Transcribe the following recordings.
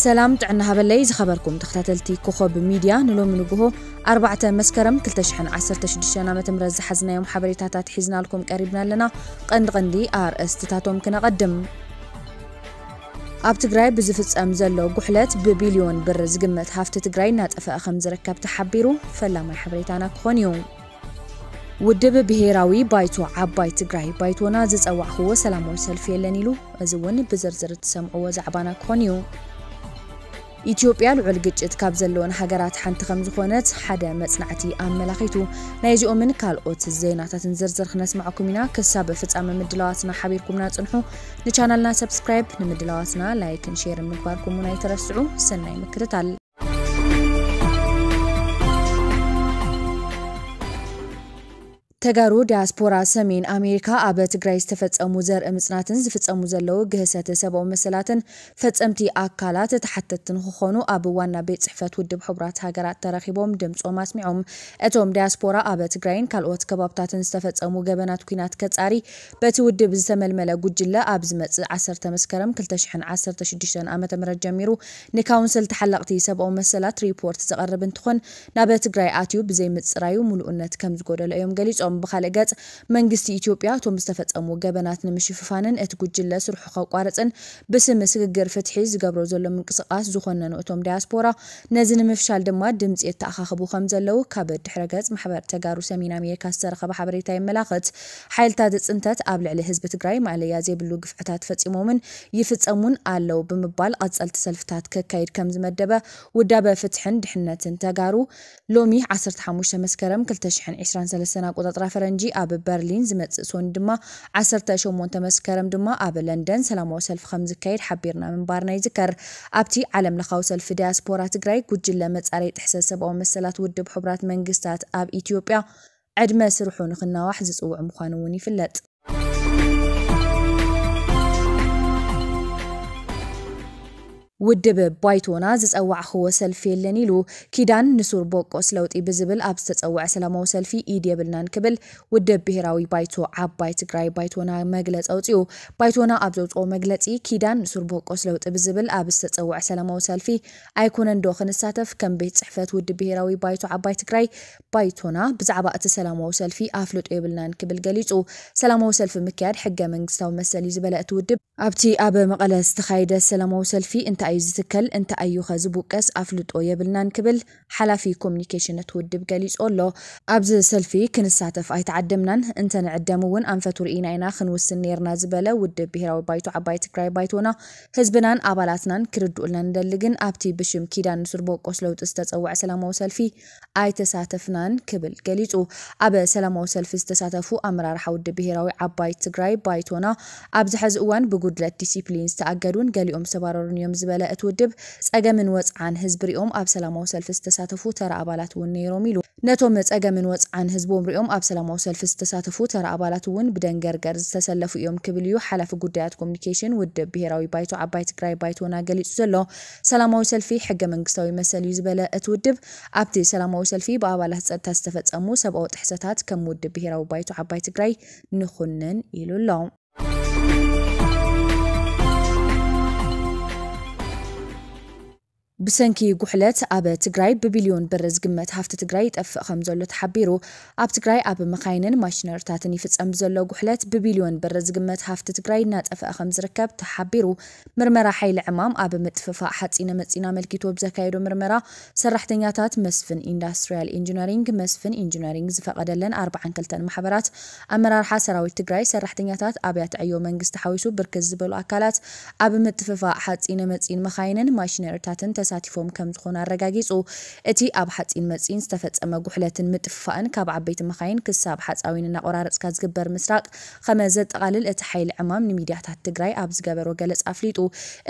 سلام تعنها بلي زخبركم تختتلتي كوخو بميديا نلوم منوغوهو أربعة مسكرم كلتشحن عسر تشدشانا متمرز حزنا يوم حبريتاتات حزنا لكم قريبنا لنا قند غندي آر استتاتوم كنا قدم أبت غراي بزفت أمزلو قحلت ببليون برز قمت هافت غراي نات أفا أخم زركاب تحبيرو فلا ما حبريتانا كخونيو ودب بهيراوي بايتو عب بايت غراي بايتو نازز أوعخو سلام وسلفي لنيلو أزوني بزرزر تسمعو وزعبانا كخونيو ኢትዮጵያ ልዑል ግጭት ካብ ዘለወን ሃገራት ሓንቲ ከም ዝኾነት ሓደ መፅናዕቲ ኣመላኺቱ ናይዚኦምን ካልኦት ዜናታትን ዝርዝር ክነስማዓኩም ኢና ክሳብ ፍፃመ ምድላዋትና ሓቢርኩምና ፅንሑ ንቻናልና ሰብስክራይብ ንምድላዋትና ላይክን ሼርን ምግባርኩም እውን ኣይተረስዑ ሰናይ ምክትታል ተጋሩ ዲያስፖራ ሰሜን አሜሪካ ኣብ ትግራይ ዝተፈፀሙ ዘርኢ ምፅናትን ዝፍፀሙ ዘለዉ ግህሰተ ሰብዊ መሰላትን ፈፀምቲ ኣካላት ተሓተትን ክኾኑ ኣብ ዋና ቤት ፅሕፈት ውድብ ሕቡራት ሃገራት ተረኺቦም ድምፆም ኣስሚዖም እቶም ዲያስፖራ ኣብ ትግራይን ካልኦት ከባብታትን ዝተፈፀሙ ገበናት ኩናት ከፃሪ በቲ ውድብ ዝተመልመለ ጉጅለ ኣብ ዝመፅእ 10 መስከረም 216 ዓ ም ጀሚሩ ንካውንስል ተሓላቕቲ ሰብኣዊ መሰላት ሪፖርት ዘቐርብ እንትኾን ናብ ትግራይ ኣትዩ ብዘይምፅራዩ ሙሉእነት ከም ዝጎደሎ እዮም ገሊፆም ቶም ብካልእ ገጽ መንግስቲ ኢትዮጵያ እቶም ዝተፈፀሙ ገበናት ንምሽፍፋንን እቲ ጉጅለ ስርሑ ከቋርፅን ብስም ስግግር ፍትሒ ዝገብሮ ዘሎ ምንቅስቃስ ዝኮነኑ እቶም ዳያስፖራ ነዚ ንምፍሻል ድማ ድምፂ የተኣኻኽቡ ከም ዘለው ካብ ድሕረ ገጽ ማሕበር ተጋሩ ሰሜን ኣሜሪካ ዝተረኸበ ሓበሬታ የመላኽት ሓይልታት ፅንተት ኣብ ልዕሊ ህዝቢ ትግራይ ማእለያ ዘይብሉ ግፍዕታት ፈፂሞምን ይፍፀሙን ኣለው ብምባል ቀፀልቲ ሰልፍታት ክካይድ ከም ዝመደበ ውዳበ ፍትሕን ድሕነትን ተጋሩ ሎሚ 15 መስከረም 2023 ኣቆጣጥራ قطرة فرنجي أب برلين زمت سون دما عصر تاشو مون تمسكرم دما أب لندن سلام وصل في خمس كير حبيرنا من بارنا يذكر أبتي علم لخاو سلف داس بورات غراي كجل لمت أريد حساس بأو مسلات ود بحبرات منقستات أب إثيوبيا عدم سرحون خنا واحد زوج مخانوني في اللت ودب بايتونا زز اوع خوة سلفي لنيلو كيدان نسور بوكوس لوت ايبزبل ابستز اوع سلامو سلفي ايديا بلنان كبل ودب بهراوي بايتو اب بايت غراي بايتونا مغلت اوتيو بايتونا ابزوت او مغلتي كيدان نسور بوكوس لوت ايبزبل ابستز اوع سلامو سلفي ايكونن دوخن الساتف كم بيت صحفات ودب بهراوي بايتو اب بايت غراي بايتونا بزعبا ات سلامو سلفي افلوت اي بلنان كبل غليتو سلامو سلف مكياد حقا منقستاو مسالي زبلا اتودب ابتي اب مقلة استخايدة سلامو سلفي انت እዩ ዝትከል እንታይ እዩ ኸ ዝቡቀስ ኣፍልጦ የብልናን ክብል ሓላፊ ኮሚኒኬሽን እቲ ውድብ ገሊጹ ኣሎ ኣብዚ ሰልፊ ክንሳተፍ ኣይተዓደምናን እንተንዕደም እውን ኣንፈቱ ርኢና ኢና ክንውስን ነርና ዝበለ ውድብ ብሄራዊ ባይቶ ዓባይ ትግራይ ባይቶና ህዝብናን ኣባላትናን ክርድኡልና ንደሊ ግን ኣብቲ ብሽም ኪዳን ንስር ቦቆስ ለውጢ ዝተፀውዐ ሰላማዊ ሰልፊ ኣይተሳተፍናን ክብል ገሊጹ ኣብ ሰላማዊ ሰልፊ ዝተሳተፉ ኣመራርሓ ውድብ ብሄራዊ ዓባይ ትግራይ ባይቶና ኣብዚ ሕዚ እዋን ብጉድለት ዲሲፕሊን ዝተኣገዱን ገሊኦም ዝተባረሩን እዮም ዝበለ ዝገለ እቲ ውድብ ፀገምን ወፅዓን ህዝቢ ሪኦም ኣብ ሰላማዊ ሰልፊ ዝተሳተፉ ተራ ኣባላት እውን ነይሮም ኢሉ ነቶም ፀገምን ወፅዓን ህዝቦም ሪኦም ኣብ ሰላማዊ ሰልፊ ዝተሳተፉ ተራ ኣባላት እውን ብደንገርገር ዝተሰለፉ እዮም ክብል እዩ ሓላፊ ጉዳያት ኮሚኒኬሽን ውድብ ብሄራዊ ባይቶ ዓባይ ትግራይ ባይቶና ገሊጹ ዘሎ ሰላማዊ ሰልፊ ሕገ መንግስታዊ መሰል እዩ ዝበለ እቲ ውድብ ኣብቲ ሰላማዊ ሰልፊ ብኣባላት ፀጥታ ዝተፈፀሙ ሰብኣዊ ጥሕሰታት ከም ውድብ ብሄራዊ ባይቶ ዓባይ ትግራይ ንኹንን ኢሉ ኣሎ بسنكي قحلت أب تجري ببليون برز قمت هفت تجري تقف خمسة لوت حبيرو أب تجري أب مخينن ماشنر تعتني فتس أمزل لو قحلت ببليون برز قمت هفت تجري نات أف خمسة ركب تحبيرو مرمرة حيل عمام أب متففاء حت إن مت إن عمل كتب زكايرو مرمرة سرحت نياتات مسفن إندستريال إنجنيرينج مسفن إنجنيرينج فقد لنا أربع عنكلتن محبرات أمر راح سرا والتجري سرحت نياتات أبيات عيو من جست حويسو بركز بالأكلات أب متففاء حت إن مت إن مخينن ماشنر تعتني ተሳቲፎም ከም ዝኾኑ ኣረጋጊጹ እቲ ኣብ ሓፂን መፂን ዝተፈፀመ ጉሕለትን ምጥፍፋእን ካብ ዓበይቲ መኻይን ክሳብ ሓፃዊን እናቆራርፅካ ዝግበር ምስራቅ ከመ ዘጠቓልል እቲ ሓይሊ ዕማም ንሚድያታት ትግራይ ኣብ ዝገበሮ ገለፅ ኣፍሊጡ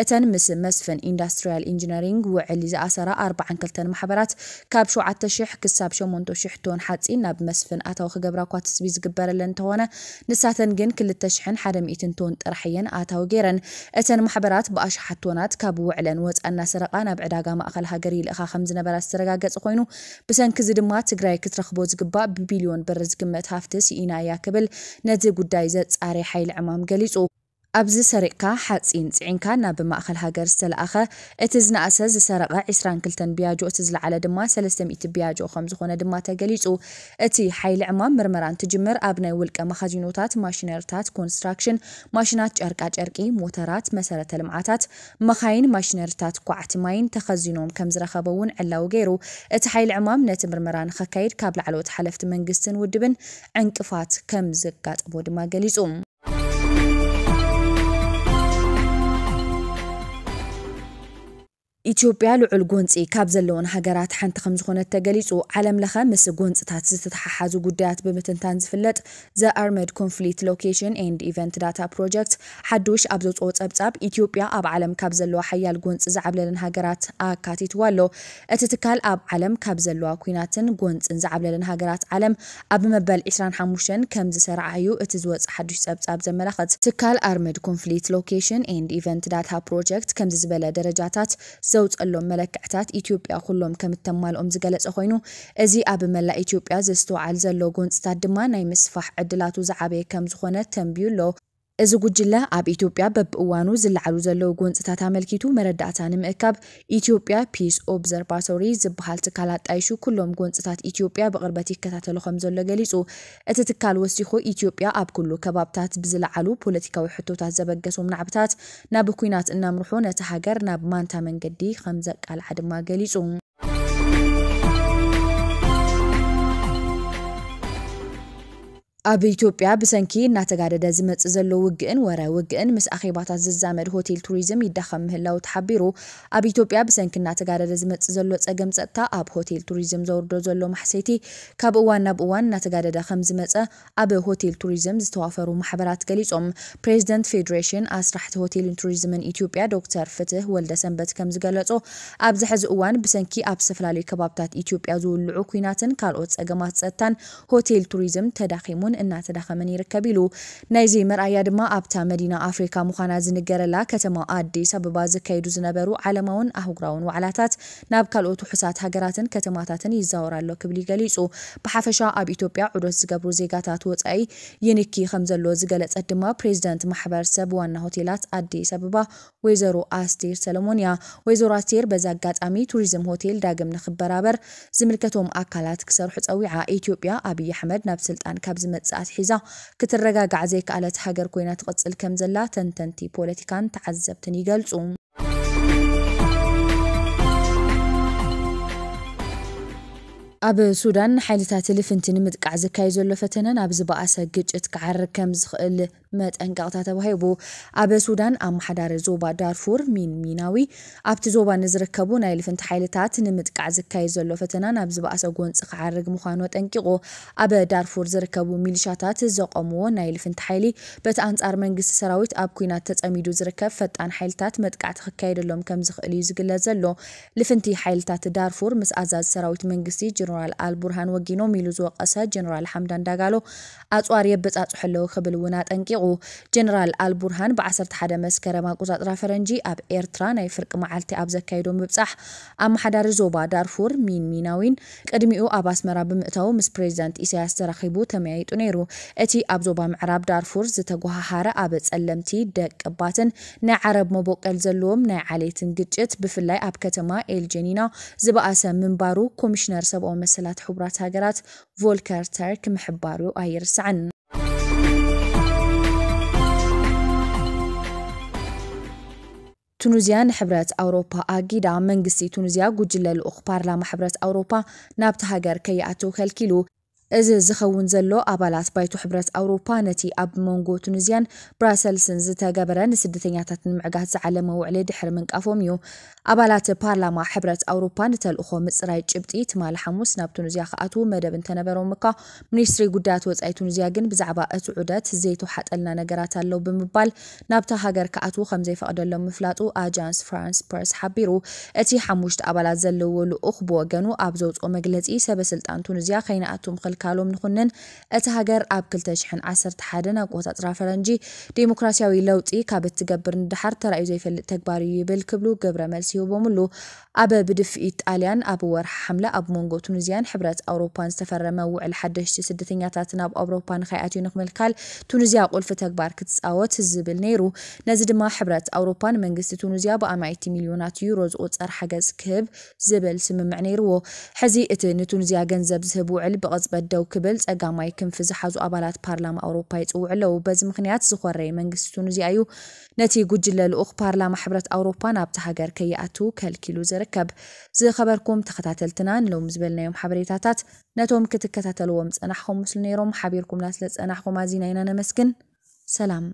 እተን ምስ መስፍን ኢንዳስትሪያል ኢንጂነሪንግ ውዕል ዝኣሰራ 42 ማሕበራት ካብ 7000 ክሳብ 8000 ቶን ሓፂን ናብ መስፍን ኣታዊ ክገብራ እኳ ትስቢ ዝግበረለን እንተኾነ ንሳተን ግን 2100 ቶን ጥራሕ እየን ኣታዊ ገይረን እተን ማሕበራት ብኣሽሓት ቶናት ካብ ውዕለን ወፃና ሰረቃ ናብ ዕዳጋ ማእኸል ሃገር ይልእኻ ከም ዝነበራ ዝተረጋገፀ ኮይኑ ብሰንኪ እዚ ድማ ትግራይ ክትረኽቦ ዝግባእ ብቢልዮን ብር ዝግመት ሃፍቲ ስኢና እያ ክብል ነቲ ጉዳይ ዘፃሬ ሓይሊ ዕማም ገሊፁ ابزي سرقة حاتسين تسعين كان ناب مأخل هاجر سل اخه اتزنا اساز سرقة عسران كلتن بياجو اتزل على دما سلستم ايت بياجو خمز خونا دما تاقليسو اتي حي لعما مرمران تجمر ابنا يولك مخازينوتات ماشينرتات كونستراكشن ماشينات جاركا جاركي موترات مسارة المعاتات مخاين ماشينرتات قوعت ماين تخزينوم كمزرا خبوون علاو غيرو اتي حي لعما منات مرمران خكاير كابل علوت حلفت منقستن ودبن عنكفات كمزقات ابو دما قليسو ኢትዮጵያ ልዑል ጎንፂ ካብ ዘለወን ሃገራት ሓንቲ ከም ዝኾነት ተገሊጹ ዓለም ለኸ ምስ ጎንፅታት ዝተተሓሓዙ ጉዳያት ብምትንታን ዝፍለጥ ዘ ኣርመድ ኮንፍሊክት ሎኬሽን ኤንድ ኢቨንት ዳታ ፕሮጀክት ሓዱሽ ኣብ ዘውፅኦ ፀብጻብ ኢትዮጵያ ኣብ ዓለም ካብ ዘለዋ ሓያል ጎንፂ ዝዓብለለን ሃገራት ኣካቲትዋ ኣሎ እቲ ትካል ኣብ ዓለም ካብ ዘለዋ ኩናትን ጎንፅን ዝዓብለለን ሃገራት ዓለም ኣብ መበል 25 ከም ዝሰርዓ እዩ እቲ ዝወፅእ ሓዱሽ ፀብጻብ ዘመላኽት ትካል ኣርመድ ኮንፍሊክት ሎኬሽን ኤንድ ኢቨንት ዳታ ፕሮጀክት ከምዚ ዝበለ ደረጃታት ዘውፀሎም መለክዕታት ኢትዮጵያ ኩሎም ከም እተማልኦም ዝገለፀ ኮይኑ እዚ ኣብ መላ ኢትዮጵያ ዘስተውዓል ዘሎ ጎንፅታት ድማ ናይ ምስፋሕ ዕድላቱ ዝዓበየ ከም ዝኾነ ኣሎ እዚ ጉጅለ ኣብ ኢትዮጵያ በብእዋኑ ዝለዓሉ ዘለዉ ጎንፅታት ኣመልኪቱ መረዳእታ ንምእካብ ኢትዮጵያ ፒስ ኦብዘርቫቶሪ ዝበሃል ትካል ኣጣይሹ ኩሎም ጎንፅታት ኢትዮጵያ ብቅርበት ይከታተሉ ከም ዘሎ ገሊፁ እቲ ትካል ወሲኹ ኢትዮጵያ ኣብ ኩሉ ከባብታት ብዝለዓሉ ፖለቲካዊ ሕቶታት ዘበገሶም ናዕብታት ናብ ኩናት እናምርሑ ነቲ ሃገር ናብ ማንታ መንገዲ ከም ዘቃልዓ ድማ ገሊፁ ኣብ ኢትዮጵያ ብሰንኪ እናተጋደደ ዝመፅእ ዘሎ ውግእን ወረ ውግእን ምስ ኣኼባታት ዝዛመድ ሆቴል ቱሪዝም ይዳኸም ምህላው ተሓቢሩ ኣብ ኢትዮጵያ ብሰንኪ እናተጋደደ ዝመፅእ ዘሎ ፀገም ፀጥታ ኣብ ሆቴል ቱሪዝም ዘውርዶ ዘሎ ማሕሰይቲ ካብ እዋን ናብ እዋን እናተጋደደ ከም ዝመፀ ኣብ ሆቴል ቱሪዝም ዝተዋፈሩ ማሕበራት ገሊፆም ፕሬዚደንት ፌዴሬሽን ኣስራሕቲ ሆቴልን ቱሪዝምን ኢትዮጵያ ዶክተር ፍትህ ወልደ ሰንበት ከም ዝገለጾ ኣብዚ ሕዚ እዋን ብሰንኪ ኣብ ዝተፈላለዩ ከባብታት ኢትዮጵያ ዝውልዑ ኩናትን ካልኦት ፀገማት ፀጥታን ሆቴል ቱሪዝም ተዳኺሙ እውን እናተዳኸመን ይርከብ ኢሉ ናይዚ መርኣያ ድማ ኣብታ መዲና ኣፍሪካ ምዃና ዝንገረላ ከተማ ኣዲስ ኣበባ ዝካየዱ ዝነበሩ ዓለማውን ኣህጉራውን ዋዕላታት ናብ ካልኦት ውሑሳት ሃገራትን ከተማታትን ይዛወራሎ ክብል ይገሊጹ ብሓፈሻ ኣብ ኢትዮጵያ ዑደት ዝገብሩ ዜጋታት ወፃኢ ይንኪ ከም ዘሎ ዝገለጸት ድማ ፕሬዚደንት ማሕበረሰብ ዋና ሆቴላት ኣዲስ ኣበባ ወይዘሮ ኣስቴር ሰለሞን እያ ወይዘሮ ኣስቴር በዚ ኣጋጣሚ ቱሪዝም ሆቴል ዳግም ንክበራበር ዝምልከቶም ኣካላት ክሰርሑ ፀዊዓ ኢትዮጵያ ኣብይ ኣሕመድ ናብ ስልጣን ካብ ዝመ مدسات حيزا كترقا قعزيك على تحقر كوينات قدس الكمزلا تنتنتي بوليتيكان تعزبتني قلتون أب السودان حالتها تلفنتين متقعز كايزو اللفتنان أب زباقاسا قجت كعر كمز خقل መጠንቀቅታ ተባሂቡ ኣብ ሱዳን ኣመሓዳሪ ዞባ ዳርፉር ሚን ሚናዊ ኣብቲ ዞባ ንዝርከቡ ናይ ልፍንቲ ሓይልታት ንምጥቃዕ ዝካየድ ዘሎ ፈተና ናብ ዝበኣሰ ጎንፂ ክዓርግ ምዃኑ ጠንቂቑ ኣብ ዳርፉር ዝርከቡ ሚሊሻታት ዘቐምዎ ናይ ልፍንቲ ሓይሊ በቲ ኣንጻር መንግስቲ ሰራዊት ኣብ ኩናት ተፀሚዱ ዝርከብ ፈጣን ሓይልታት መጥቃዕቲ ክካየደሎም ከም ዝኽእል እዩ ዝግለፅ ዘሎ ልፍንቲ ሓይልታት ዳርፉር ምስ ኣዛዝ ሰራዊት መንግስቲ ጀነራል ኣልቡርሃን ወጊኖም ኢሉ ዝወቐሰ ጀነራል ሓምዳን ዳጋሎ ኣፅዋር የበፃፅሑ ኣለዉ ክብል እውን ኣጠንቂቑ ኣስታጢቑ ጀነራል ኣልቡርሃን ብ11 መስከረም ኣቆፃፅራ ፈረንጂ ኣብ ኤርትራ ናይ ፍርቂ መዓልቲ ኣብ ዘካይዶ ምብፃሕ ኣመሓዳሪ ዞባ ዳርፉር ሚን ሚናዊን ቅድሚኡ ኣብ ኣስመራ ብምእታዊ ምስ ፕሬዚዳንት ኢሳያስ ተራኺቡ ተመያይጡ ነይሩ እቲ ኣብ ዞባ ምዕራብ ዳርፉር ዝተጓሃሃረ ኣብ ጸለምቲ ደቅባትን ናይ ዓረብ መቦቀል ዘለዎም ናይ ዓሌትን ግጭት ብፍላይ ኣብ ከተማ ኤልጀኒና ዝበኣሰ ምንባሩ ኮሚሽነር ሰብኦ መሰላት ሕቡራት ሃገራት ቮልከር ተርክ ምሕባሩ ኣይርስዕን ቱኒዝያ ንሕብረት ኣውሮፓ ኣጊዳ መንግስቲ ቱኒዝያ ጉጅለ ልኡኽ ፓርላማ ሕብረት ኣውሮፓ ናብቲ ሃገር ከይኣትዉ ከልኪሉ እዚ ዝኸውን ዘሎ ኣባላት ባይቶ ሕብረት ኣውሮፓ ነቲ ኣብ መንጎ ቱኒዝያን ብራሰልስን ዝተገበረ ንስደተኛታት ንምዕጋት ዝዓለመ ውዕሊ ድሕሪ ምንቃፎም እዩ أبالات بارلما حبرت أوروبا نتال أخو مصرائي جبت إيت مال حموس ناب تونزيا خاتو مدبن تنبرو مكا منيسري قدات وزعي تونزيا جن بزعبا أتعودات زيتو حت ألنا نقرات اللو بمبال ناب تهاجر كاتو خمزي فقد اللو مفلاتو آجانس فرانس برس حبيرو إتي حموشت أبالات زلو ولو أخ بوغنو أبزوت أمقلت إيسا بسلطان تونزيا خينا أتوم خلقالو منخنن أتهاجر أب كل تشحن عصر تحادنا قوات أطرافرنجي ديمقراسيوي لوت إيكا بتقبر ندحر ترأيو زيف التقباري بالكبلو قبر ملسيو ተረኪቦምሉ ኣብ ብድፍኢ ጣልያን ኣብ ወርሒ ሓምለ ኣብ መንጎ ቱኒዝያን ሕብረት ኣውሮፓን ዝተፈረመ ውዕል ሓደሽቲ ስደተኛታት ናብ ኣውሮፓ ንኸይኣትዩ ንክምልካል ቱኒዝያ ቁልፊ ተግባር ክትፃወት ዝብል ነይሩ ነዚ ድማ ሕብረት ኣውሮፓን መንግስቲ ቱኒዝያ ብኣማይቲ ሚልዮናት ዩሮ ዝቁፀር ሓገዝ ክህብ ዝብል ስምምዕ ነይርዎ ሕዚ እቲ ንቱኒዝያ ገንዘብ ዝህብ ውዕል ብቕፅበት ደው ክብል ፀጋማይ ክንፊ ዝሓዙ ኣባላት ፓርላማ ኣውሮፓ ይፅውዑ ኣለዉ በዚ ምክንያት ዝኮረየ መንግስቲ ቱኒዝያ እዩ ነቲ ጉጅለ ልኡክ ፓርላማ ሕብረት ኣውሮፓ ናብቲ ሃገር ከይኣ ኣቱ ከልኪሉ ዝርከብ ዝኸበርኩም ተኸታተልትናን ሎም ዝበልናዮም ሓበሬታታት ነቶም ክትከታተልዎም ፀናሕኹም ምስሊ ነይሮም ሓቢርኩምና ስለ ፀናሕኹም ኣዚና ኢና ነመስግን ሰላም